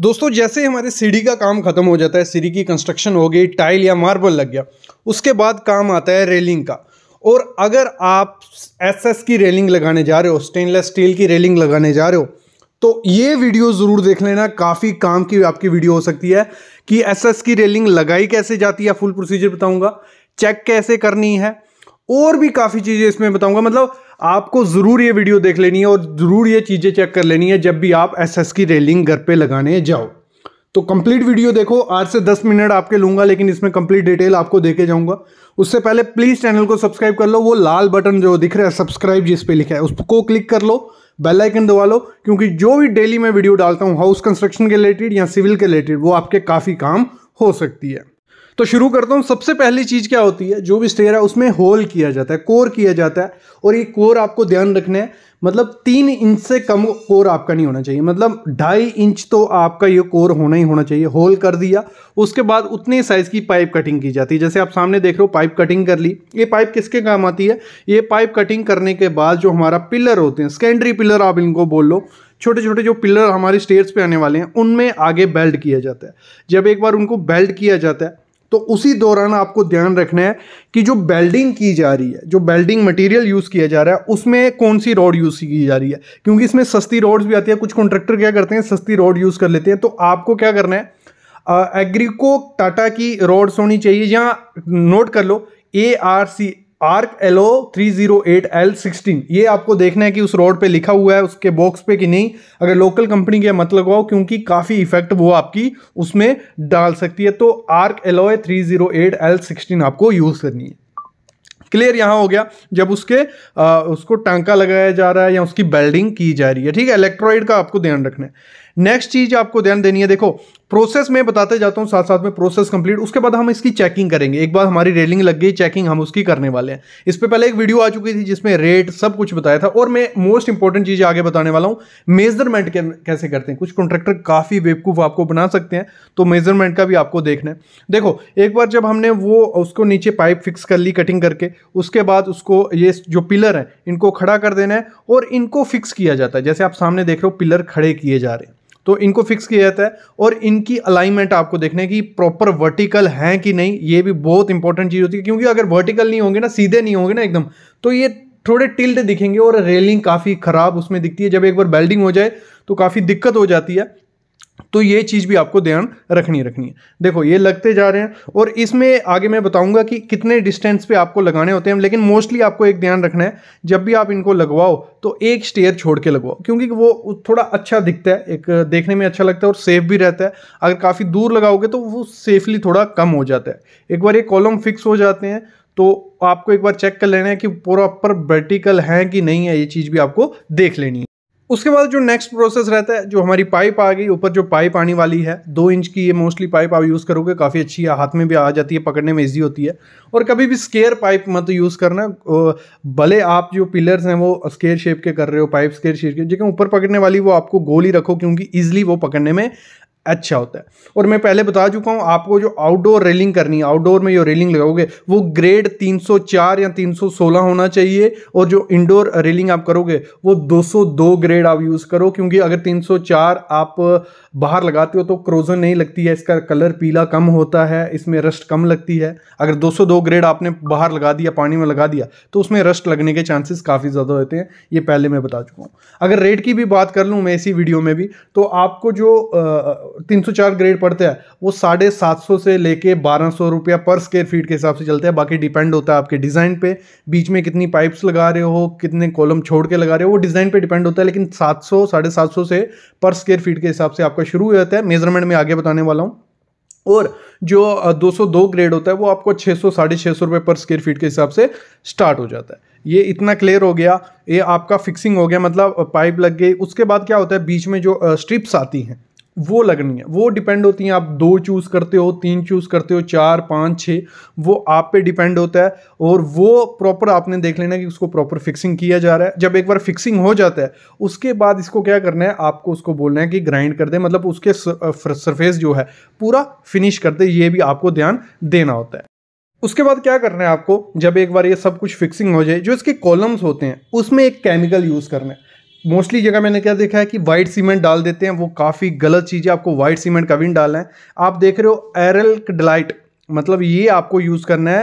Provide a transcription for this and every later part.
दोस्तों जैसे हमारे सीढ़ी का काम ख़त्म हो जाता है सीढ़ी की कंस्ट्रक्शन हो गई टाइल या मार्बल लग गया उसके बाद काम आता है रेलिंग का और अगर आप एसएस की रेलिंग लगाने जा रहे हो स्टेनलेस स्टील की रेलिंग लगाने जा रहे हो तो ये वीडियो ज़रूर देख लेना काफ़ी काम की आपकी वीडियो हो सकती है कि एसएस की रेलिंग लगाई कैसे जाती है फुल प्रोसीजर बताऊंगा चेक कैसे करनी है और भी काफ़ी चीज़ें इसमें बताऊंगा मतलब आपको ज़रूर ये वीडियो देख लेनी है और ज़रूर ये चीज़ें चेक कर लेनी है जब भी आप एसएस की रेलिंग घर पे लगाने जाओ तो कंप्लीट वीडियो देखो आठ से दस मिनट आपके लूंगा लेकिन इसमें कंप्लीट डिटेल आपको देके जाऊंगा उससे पहले प्लीज़ चैनल को सब्सक्राइब कर लो वो लाल बटन जो दिख रहा है सब्सक्राइब जिस पे लिखा है उसको क्लिक कर लो बेल आइकन दबा लो क्योंकि जो भी डेली मैं वीडियो डालता हूँ हाउस कंस्ट्रक्शन के रिलेटेड या सिविल के रिलेटेड वो आपके काफ़ी काम हो सकती है तो शुरू करता हूँ सबसे पहली चीज़ क्या होती है जो भी स्टेयर है उसमें होल किया जाता है कोर किया जाता है और ये कोर आपको ध्यान रखना है मतलब तीन इंच से कम कोर आपका नहीं होना चाहिए मतलब ढाई इंच तो आपका ये कोर होना ही होना चाहिए होल कर दिया उसके बाद उतने साइज़ की पाइप कटिंग की जाती है जैसे आप सामने देख रहे हो पाइप कटिंग कर ली ये पाइप किसके काम आती है ये पाइप कटिंग करने के बाद जो हमारा पिलर होते हैं सेकेंडरी पिलर आप इनको बोल लो छोटे छोटे जो पिलर हमारे स्टेयर्स पे आने वाले हैं उनमें आगे बेल्ट किया जाता है जब एक बार उनको बेल्ट किया जाता है तो उसी दौरान आपको ध्यान रखना है कि जो बेल्डिंग की जा रही है जो बेल्डिंग मटेरियल यूज़ किया जा रहा है उसमें कौन सी रॉड यूज़ की जा रही है क्योंकि इसमें सस्ती रॉड्स भी आती है कुछ कॉन्ट्रैक्टर क्या करते हैं सस्ती रॉड यूज़ कर लेते हैं तो आपको क्या करना है एग्रीको टाटा की रॉड्स होनी चाहिए या नोट कर लो A R C arc alloy 308 L 16 ये आपको देखना है कि उस रोड पे लिखा हुआ है उसके बॉक्स पे कि नहीं अगर लोकल कंपनी के मत मतलब लगाओ क्योंकि काफ़ी इफेक्ट वो आपकी उसमें डाल सकती है तो आर्क एलोए 308 एल 16 आपको यूज़ करनी है क्लियर यहाँ हो गया जब उसके आ, उसको टांका लगाया जा रहा है या उसकी बेल्डिंग की जा रही है ठीक है इलेक्ट्रॉइड का आपको ध्यान रखना है नेक्स्ट चीज आपको ध्यान देनी है देखो प्रोसेस में बताते जाता हूँ साथ साथ में प्रोसेस कंप्लीट उसके बाद हम इसकी चेकिंग करेंगे एक बार हमारी रेलिंग लग गई चेकिंग हम उसकी करने वाले हैं इस पर पहले एक वीडियो आ चुकी थी जिसमें रेट सब कुछ बताया था और मैं मोस्ट इंपॉर्टेंट चीज़ आगे बताने वाला हूँ मेजरमेंट कैसे करते हैं कुछ कॉन्ट्रैक्टर काफ़ी बेवकूफ़ आपको बना सकते हैं तो मेजरमेंट का भी आपको देखना है देखो एक बार जब हमने वो उसको नीचे पाइप फिक्स कर ली कटिंग करके उसके बाद उसको ये जो पिलर है इनको खड़ा कर देना है और इनको फिक्स किया जाता है जैसे आप सामने देख रहे हो पिलर खड़े किए जा रहे हैं तो इनको फिक्स किया जाता है और इनकी अलाइनमेंट आपको देखने की प्रॉपर वर्टिकल है कि नहीं ये भी बहुत इंपॉर्टेंट चीज़ होती है क्योंकि अगर वर्टिकल नहीं होंगे ना सीधे नहीं होंगे ना एकदम तो ये थोड़े टिल्ड दिखेंगे और रेलिंग काफ़ी ख़राब उसमें दिखती है जब एक बार बेल्डिंग हो जाए तो काफ़ी दिक्कत हो जाती है तो ये चीज़ भी आपको ध्यान रखनी रखनी है देखो ये लगते जा रहे हैं और इसमें आगे मैं बताऊंगा कि कितने डिस्टेंस पे आपको लगाने होते हैं लेकिन मोस्टली आपको एक ध्यान रखना है जब भी आप इनको लगवाओ तो एक स्टेयर छोड़ के लगवाओ क्योंकि वो थोड़ा अच्छा दिखता है एक देखने में अच्छा लगता है और सेफ भी रहता है अगर काफ़ी दूर लगाओगे तो वो सेफली थोड़ा कम हो जाता है एक बार ये कॉलम फिक्स हो जाते हैं तो आपको एक बार चेक कर लेना है कि प्रॉपर वर्टिकल है कि नहीं है ये चीज़ भी आपको देख लेनी है उसके बाद जो नेक्स्ट प्रोसेस रहता है जो हमारी पाइप आ गई ऊपर जो पाइप आने वाली है दो इंच की ये मोस्टली पाइप आप यूज़ करोगे काफ़ी अच्छी है हाथ में भी आ जाती है पकड़ने में ईजी होती है और कभी भी स्केयर पाइप मत यूज़ करना भले आप जो पिलर्स हैं वो स्केयर शेप के कर रहे हो पाइप स्केयर शेप के लेकिन ऊपर पकड़ने वाली वो आपको गोली रखो क्योंकि ईजिली वो पकड़ने में अच्छा होता है और मैं पहले बता चुका हूँ आपको जो आउटडोर रेलिंग करनी है आउटडोर में जो रेलिंग लगाओगे वो ग्रेड 304 या 316 होना चाहिए और जो इंडोर रेलिंग आप करोगे वो 202 ग्रेड आप यूज़ करो क्योंकि अगर 304 आप बाहर लगाते हो तो क्रोजन नहीं लगती है इसका कलर पीला कम होता है इसमें रस्ट कम लगती है अगर दो ग्रेड आपने बाहर लगा दिया पानी में लगा दिया तो उसमें रस्ट लगने के चांसेस काफ़ी ज़्यादा होते हैं ये पहले मैं बता चुका हूँ अगर रेट की भी बात कर लूँ मैं इसी वीडियो में भी तो आपको जो तीन सौ चार ग्रेड पड़ते हैं वो साढ़े सात सौ से लेके बारह सौ रुपया पर स्केयर फीट के हिसाब से चलते हैं बाकी डिपेंड होता है आपके डिज़ाइन पे बीच में कितनी पाइप्स लगा रहे हो कितने कॉलम छोड़ के लगा रहे हो वो डिज़ाइन पे डिपेंड होता है लेकिन सात सौ साढ़े सात सौ से पर स्केयर फीट के हिसाब से आपका शुरू हो जाता है मेजरमेंट में आगे बताने वाला हूँ और जो 202 ग्रेड होता है वो आपको 600 साढ़े छः सौ रुपये पर स्क्वेयर फीट के हिसाब से स्टार्ट हो जाता है ये इतना क्लियर हो गया ये आपका फिक्सिंग हो गया मतलब पाइप लग गई उसके बाद क्या होता है बीच में जो स्ट्रिप्स आती हैं वो लगनी है वो डिपेंड होती हैं आप दो चूज़ करते हो तीन चूज़ करते हो चार पाँच छः वो आप पे डिपेंड होता है और वो प्रॉपर आपने देख लेना कि उसको प्रॉपर फिक्सिंग किया जा रहा है जब एक बार फिक्सिंग हो जाता है उसके बाद इसको क्या करना है आपको उसको बोलना है कि ग्राइंड कर दे मतलब उसके सरफेस जो है पूरा फिनिश कर दे ये भी आपको ध्यान देना होता है उसके बाद क्या करना है आपको जब एक बार ये सब कुछ फिक्सिंग हो जाए जो इसके कॉलम्स होते हैं उसमें एक केमिकल यूज़ करना है मोस्टली जगह मैंने क्या देखा है कि वाइट सीमेंट डाल देते हैं वो काफ़ी गलत चीज़ है आपको वाइट सीमेंट कभी नहीं डालना है आप देख रहे हो एरल डलाइट मतलब ये आपको यूज़ करना है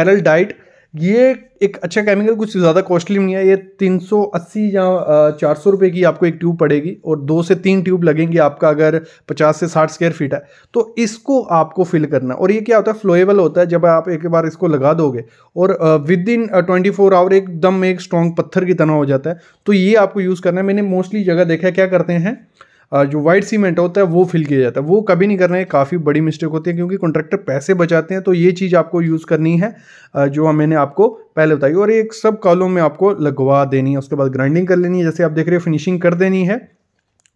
एरल डाइट ये एक अच्छा केमिकल कुछ ज़्यादा कॉस्टली नहीं है ये 380 या चार सौ रुपये की आपको एक ट्यूब पड़ेगी और दो से तीन ट्यूब लगेंगी आपका अगर 50 से 60 स्क्वायर फीट है तो इसको आपको फिल करना और ये क्या होता है फ्लोएबल होता है जब आप एक बार इसको लगा दोगे और within twenty four hour एकदम एक स्ट्रॉन्ग पत्थर की तरह हो जाता है तो ये आपको यूज़ करना है मैंने मोस्टली जगह देखा क्या करते हैं जो वाइट सीमेंट होता है वो फिल किया जाता है वो कभी नहीं करना है काफ़ी बड़ी मिस्टेक होती है क्योंकि कॉन्ट्रैक्टर पैसे बचाते हैं तो ये चीज़ आपको यूज़ करनी है जो मैंने आपको पहले बताई और एक सब कॉलम में आपको लगवा देनी है उसके बाद ग्राइंडिंग कर लेनी है जैसे आप देख रहे हो फिनिशिंग कर देनी है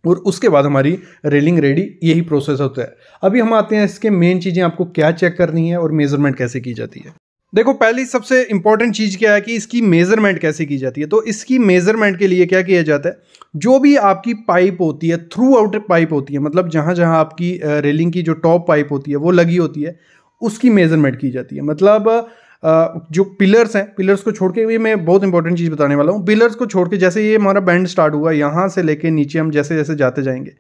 और उसके बाद हमारी रेलिंग रेडी यही प्रोसेस होता है अभी हम आते हैं इसके मेन चीज़ें आपको क्या चेक करनी है और मेज़रमेंट कैसे की जाती है देखो पहली सबसे इंपॉर्टेंट चीज़ क्या है कि इसकी मेज़रमेंट कैसे की जाती है तो इसकी मेज़रमेंट के लिए क्या किया जाता है जो भी आपकी पाइप होती है थ्रू आउट पाइप होती है मतलब जहाँ जहाँ आपकी रेलिंग की जो टॉप पाइप होती है वो लगी होती है उसकी मेज़रमेंट की जाती है मतलब जो पिलर्स हैं पिलर्स को छोड़ के भी मैं बहुत इंपॉर्टेंट चीज़ बताने वाला हूँ पिलर्स को छोड़ के जैसे ये हमारा बैंड स्टार्ट हुआ यहाँ से लेके नीचे हम जैसे जैसे जाते जाएंगे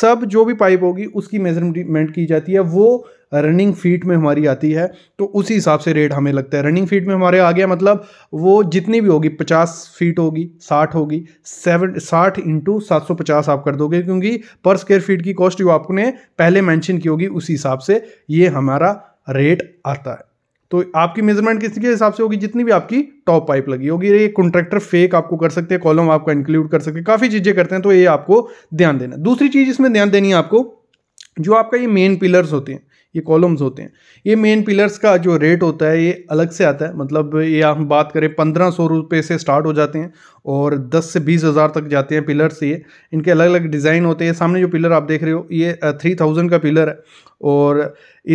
सब जो भी पाइप होगी उसकी मेजरमेंट की जाती है वो रनिंग फीट में हमारी आती है तो उसी हिसाब से रेट हमें लगता है रनिंग फीट में हमारे आ गया मतलब वो जितनी भी होगी पचास फीट होगी साठ होगी सेवन साठ इंटू सात सौ पचास आप कर दोगे क्योंकि पर स्क्वेयर फीट की कॉस्ट जो आपने पहले मैंशन की होगी उसी हिसाब से ये हमारा रेट आता है तो आपकी मेजरमेंट किसके हिसाब से होगी जितनी भी आपकी टॉप पाइप लगी होगी ये कॉन्ट्रैक्टर फेक आपको कर सकते हैं कॉलम आपका इंक्लूड कर सकते हैं काफ़ी चीज़ें करते हैं तो ये आपको ध्यान देना दूसरी चीज़ इसमें ध्यान देनी है आपको जो आपका ये मेन पिलर्स होते हैं ये कॉलम्स होते हैं ये मेन पिलर्स का जो रेट होता है ये अलग से आता है मतलब ये हम बात करें पंद्रह सौ रुपये से स्टार्ट हो जाते हैं और दस से बीस हज़ार तक जाते हैं पिलर्स ये इनके अलग अलग डिज़ाइन होते हैं सामने जो पिलर आप देख रहे हो ये थ्री थाउजेंड का पिलर है और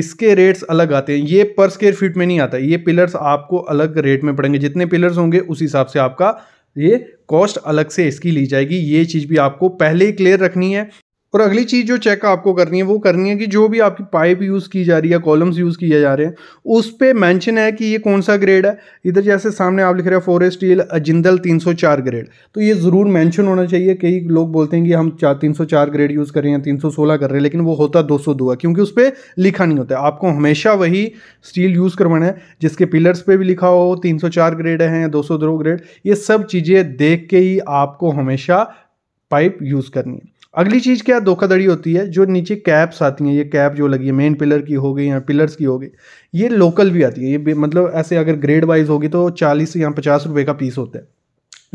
इसके रेट्स अलग आते हैं ये पर स्केयर फीट में नहीं आता ये पिलर्स आपको अलग रेट में पड़ेंगे जितने पिलर्स होंगे उस हिसाब से आपका ये कॉस्ट अलग से इसकी ली जाएगी ये चीज़ भी आपको पहले ही क्लियर रखनी है और अगली चीज़ जो चेक आपको करनी है वो करनी है कि जो भी आपकी पाइप यूज़ की जा रही है कॉलम्स यूज़ किए जा रहे हैं उस पर मैंशन है कि ये कौन सा ग्रेड है इधर जैसे सामने आप लिख रहे हैं फोर स्टील अजिंदल 304 ग्रेड तो ये ज़रूर मैंशन होना चाहिए कई लोग बोलते हैं कि हम चार तीन ग्रेड यूज़ करें या तीन कर रहे हैं लेकिन वो होता दो है क्योंकि उस पर लिखा नहीं होता आपको हमेशा वही स्टील यूज़ करवाना है जिसके पिलर्स पर भी लिखा हो तीन ग्रेड है या दो ग्रेड ये सब चीज़ें देख के ही आपको हमेशा पाइप यूज़ करनी है अगली चीज़ क्या धोखाधड़ी होती है जो नीचे कैप्स आती हैं ये कैप जो लगी है मेन पिलर की हो गई या पिलर्स की हो गई ये लोकल भी आती है ये मतलब ऐसे अगर ग्रेड वाइज होगी तो चालीस या पचास रुपये का पीस होता है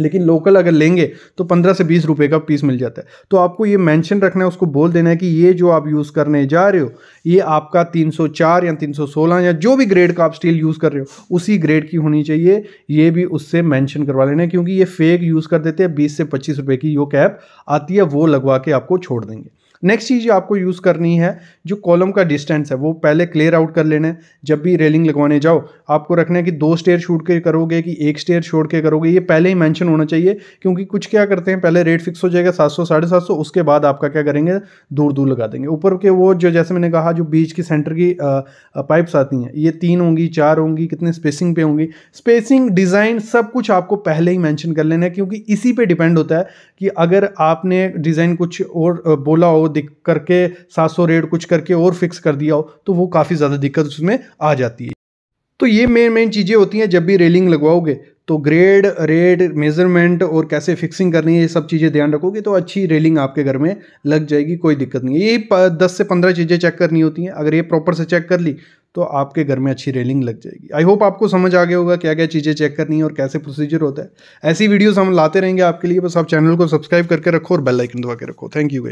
लेकिन लोकल अगर लेंगे तो पंद्रह से बीस रुपए का पीस मिल जाता है तो आपको ये मेंशन रखना है उसको बोल देना है कि ये जो आप यूज़ करने जा रहे हो ये आपका 304 या 316 या जो भी ग्रेड का आप स्टील यूज़ कर रहे हो उसी ग्रेड की होनी चाहिए ये भी उससे मेंशन करवा लेना है क्योंकि ये फेक यूज़ कर देते हैं बीस से पच्चीस रुपये की यो कैप आती है वो लगवा के आपको छोड़ देंगे नेक्स्ट चीज़ आपको यूज़ करनी है जो कॉलम का डिस्टेंस है वो पहले क्लियर आउट कर लेना है जब भी रेलिंग लगवाने जाओ आपको रखना है कि दो स्टेयर छूट के करोगे कि एक स्टेयर छोड़ के करोगे ये पहले ही मैंशन होना चाहिए क्योंकि कुछ क्या करते हैं पहले रेट फिक्स हो जाएगा सात सौ साढ़े सात सौ उसके बाद आपका क्या करेंगे दूर दूर लगा देंगे ऊपर के वो जो जैसे मैंने कहा जो बीच की सेंटर की पाइप्स आती हैं ये तीन होंगी चार होंगी कितने स्पेसिंग पे होंगी स्पेसिंग डिज़ाइन सब कुछ आपको पहले ही मैंशन कर लेना है क्योंकि इसी पर डिपेंड होता है कि अगर आपने डिज़ाइन कुछ और बोला हो दिख करके सात सौ रेट कुछ करके और फिक्स कर दिया हो तो वो काफ़ी ज़्यादा दिक्कत उसमें आ जाती है तो ये मेन मेन चीज़ें होती हैं जब भी रेलिंग लगवाओगे तो ग्रेड रेट मेजरमेंट और कैसे फिक्सिंग करनी है ये सब चीज़ें ध्यान रखोगे तो अच्छी रेलिंग आपके घर में लग जाएगी कोई दिक्कत नहीं है ये दस से पंद्रह चीज़ें चेक करनी होती हैं अगर ये प्रॉपर से चेक कर ली तो आपके घर में अच्छी रेलिंग लग जाएगी आई होप आपको समझ आ गया होगा क्या क्या चीज़ें चेक करनी है और कैसे प्रोसीजर होता है ऐसी वीडियोज़ हम लाते रहेंगे आपके लिए बस आप चैनल को सब्सक्राइब करके रखो और बेल आइकन दबा के रखो थैंक यू